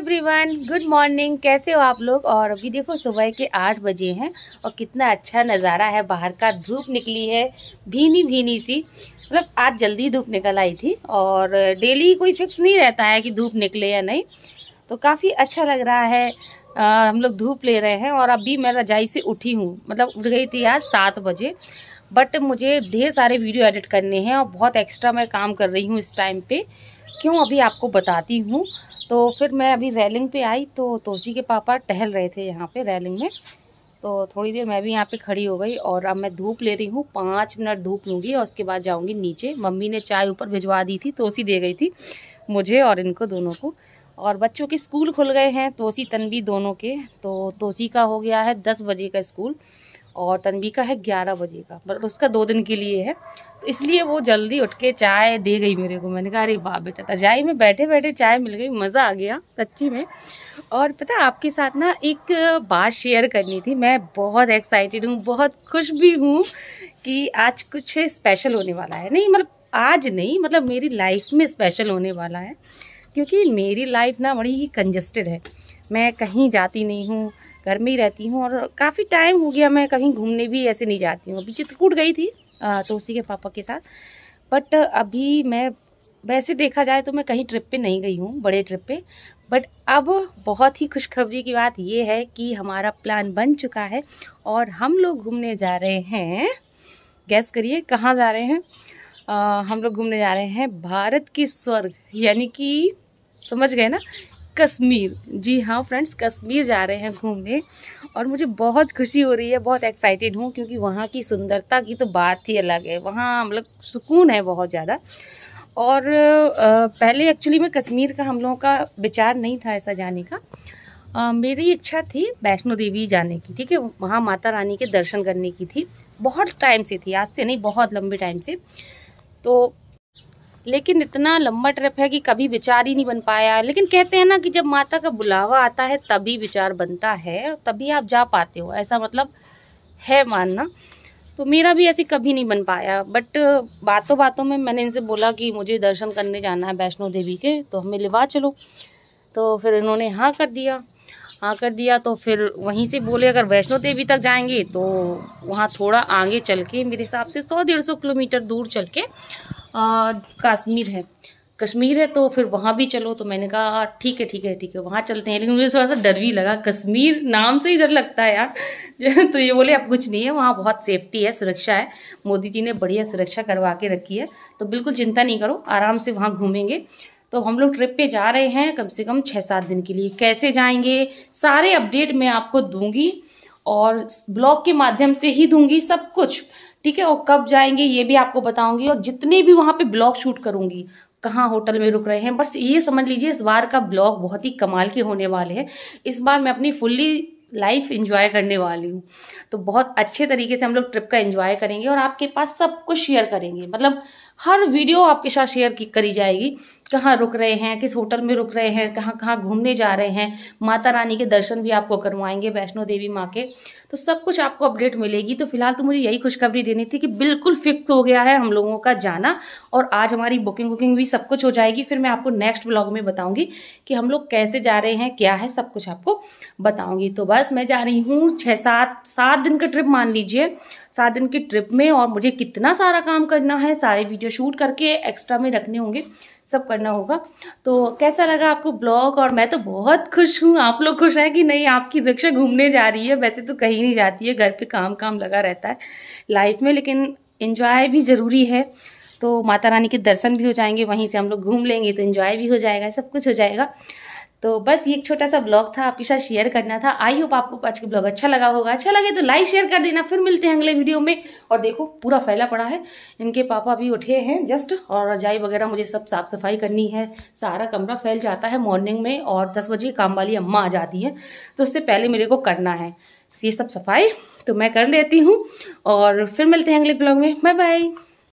everyone good morning कैसे हो आप लोग और अभी देखो सुबह के आठ बजे हैं और कितना अच्छा नज़ारा है बाहर का धूप निकली है भीनी भीनी सी मतलब आज जल्दी धूप निकल आई थी और डेली कोई फिक्स नहीं रहता है कि धूप निकले या नहीं तो काफ़ी अच्छा लग रहा है आ, हम लोग धूप ले रहे हैं और अभी मैं रजाई से उठी हूँ मतलब उठ गई थी आज सात बजे बट मुझे ढेर सारे वीडियो एडिट करने हैं और बहुत एक्स्ट्रा मैं काम कर रही हूँ इस टाइम पे क्यों अभी आपको बताती हूँ तो फिर मैं अभी रैलिंग पे आई तो तोसी के पापा टहल रहे थे यहाँ पे रैलिंग में तो थोड़ी देर मैं भी यहाँ पे खड़ी हो गई और अब मैं धूप ले रही हूँ पाँच मिनट धूप लूँगी और उसके बाद जाऊँगी नीचे मम्मी ने चाय ऊपर भिजवा दी थी तोसी दे गई थी मुझे और इनको दोनों को और बच्चों के स्कूल खुल गए हैं तोसी तनवी दोनों के तो तोसी का हो गया है दस बजे का स्कूल और तनबी का है ग्यारह बजे का बट मतलब उसका दो दिन के लिए है तो इसलिए वो जल्दी उठ के चाय दे गई मेरे को मैंने कहा अरे वाह बेटा तजाई में बैठे बैठे चाय मिल गई मज़ा आ गया सच्ची में और पता आपके साथ ना एक बात शेयर करनी थी मैं बहुत एक्साइटेड हूँ बहुत खुश भी हूँ कि आज कुछ स्पेशल होने वाला है नहीं मतलब आज नहीं मतलब मेरी लाइफ में स्पेशल होने वाला है क्योंकि मेरी लाइफ ना बड़ी ही कंजस्टेड है मैं कहीं जाती नहीं हूँ घर में ही रहती हूँ और काफ़ी टाइम हो गया मैं कहीं घूमने भी ऐसे नहीं जाती हूँ अभी चित्रकूट गई थी तो उसी के पापा के साथ बट अभी मैं वैसे देखा जाए तो मैं कहीं ट्रिप पे नहीं गई हूँ बड़े ट्रिप पे बट अब बहुत ही खुशखबरी की बात ये है कि हमारा प्लान बन चुका है और हम लोग घूमने जा रहे हैं गैस करिए कहाँ जा रहे हैं आ, हम लोग घूमने जा रहे हैं भारत के स्वर्ग यानी कि समझ गए ना कश्मीर जी हाँ फ्रेंड्स कश्मीर जा रहे हैं घूमने और मुझे बहुत खुशी हो रही है बहुत एक्साइटेड हूँ क्योंकि वहाँ की सुंदरता की तो बात ही अलग है वहाँ मतलब सुकून है बहुत ज़्यादा और पहले एक्चुअली में कश्मीर का हम लोगों का विचार नहीं था ऐसा जाने का आ, मेरी इच्छा थी वैष्णो देवी जाने की ठीक है वहाँ माता रानी के दर्शन करने की थी बहुत टाइम से थी आज से नहीं बहुत लंबे टाइम से तो लेकिन इतना लंबा ट्रिप है कि कभी विचार ही नहीं बन पाया लेकिन कहते हैं ना कि जब माता का बुलावा आता है तभी विचार बनता है तभी आप जा पाते हो ऐसा मतलब है मानना तो मेरा भी ऐसे कभी नहीं बन पाया बट बातों बातों में मैंने इनसे बोला कि मुझे दर्शन करने जाना है वैष्णो देवी के तो हमें लिवा चलो तो फिर इन्होंने हाँ कर दिया हाँ कर दिया तो फिर वहीं से बोले अगर वैष्णो देवी तक जाएंगे तो वहाँ थोड़ा आगे चल के मेरे हिसाब से सौ डेढ़ सौ किलोमीटर दूर चल के कश्मीर है कश्मीर है तो फिर वहाँ भी चलो तो मैंने कहा ठीक है ठीक है ठीक है वहाँ चलते हैं लेकिन मुझे थोड़ा सा डर भी लगा कश्मीर नाम से ही डर लगता है यार तो ये बोले अब कुछ नहीं है वहाँ बहुत सेफ्टी है सुरक्षा है मोदी जी ने बढ़िया सुरक्षा करवा के रखी है तो बिल्कुल चिंता नहीं करो आराम से वहाँ घूमेंगे तो हम लोग ट्रिप पे जा रहे हैं कम से कम छः सात दिन के लिए कैसे जाएंगे सारे अपडेट मैं आपको दूंगी और ब्लॉग के माध्यम से ही दूंगी सब कुछ ठीक है और कब जाएंगे ये भी आपको बताऊंगी और जितने भी वहां पे ब्लॉग शूट करूंगी कहाँ होटल में रुक रहे हैं बस ये समझ लीजिए इस बार का ब्लॉग बहुत ही कमाल के होने वाले हैं इस बार मैं अपनी फुल्ली लाइफ इंजॉय करने वाली हूँ तो बहुत अच्छे तरीके से हम लोग ट्रिप का एंजॉय करेंगे और आपके पास सब कुछ शेयर करेंगे मतलब हर वीडियो आपके साथ शेयर की करी जाएगी कहाँ रुक रहे हैं किस होटल में रुक रहे हैं कहाँ कहाँ घूमने जा रहे हैं माता रानी के दर्शन भी आपको करवाएंगे वैष्णो देवी माँ के तो सब कुछ आपको अपडेट मिलेगी तो फिलहाल तो मुझे यही खुशखबरी देनी थी कि बिल्कुल फिक्स हो गया है हम लोगों का जाना और आज हमारी बुकिंग वुकिंग भी सब कुछ हो जाएगी फिर मैं आपको नेक्स्ट ब्लॉग में बताऊंगी कि हम लोग कैसे जा रहे हैं क्या है सब कुछ आपको बताऊंगी तो बस मैं जा रही हूँ छः सात सात दिन का ट्रिप मान लीजिए सात दिन की ट्रिप में और मुझे कितना सारा काम करना है सारे वीडियो शूट करके एक्स्ट्रा में रखने होंगे सब करना होगा तो कैसा लगा आपको ब्लॉग और मैं तो बहुत खुश हूँ आप लोग खुश हैं कि नहीं आपकी रिक्शा घूमने जा रही है वैसे तो कहीं नहीं जाती है घर पे काम काम लगा रहता है लाइफ में लेकिन इन्जॉय भी ज़रूरी है तो माता रानी के दर्शन भी हो जाएंगे वहीं से हम लोग घूम लेंगे तो इन्जॉय भी हो जाएगा सब कुछ हो जाएगा तो बस ये एक छोटा सा ब्लॉग था आपके साथ शेयर करना था आई होप आपको आज का ब्लॉग अच्छा लगा होगा अच्छा लगे तो लाइक शेयर कर देना फिर मिलते हैं अगले वीडियो में और देखो पूरा फैला पड़ा है इनके पापा भी उठे हैं जस्ट और रजाई वगैरह मुझे सब साफ सफाई करनी है सारा कमरा फैल जाता है मॉर्निंग में और दस बजे काम वाली अम्मा आ जाती है तो उससे पहले मेरे को करना है ये सब सफाई तो मैं कर लेती हूँ और फिर मिलते हैं अगले ब्लॉग में बाय बाय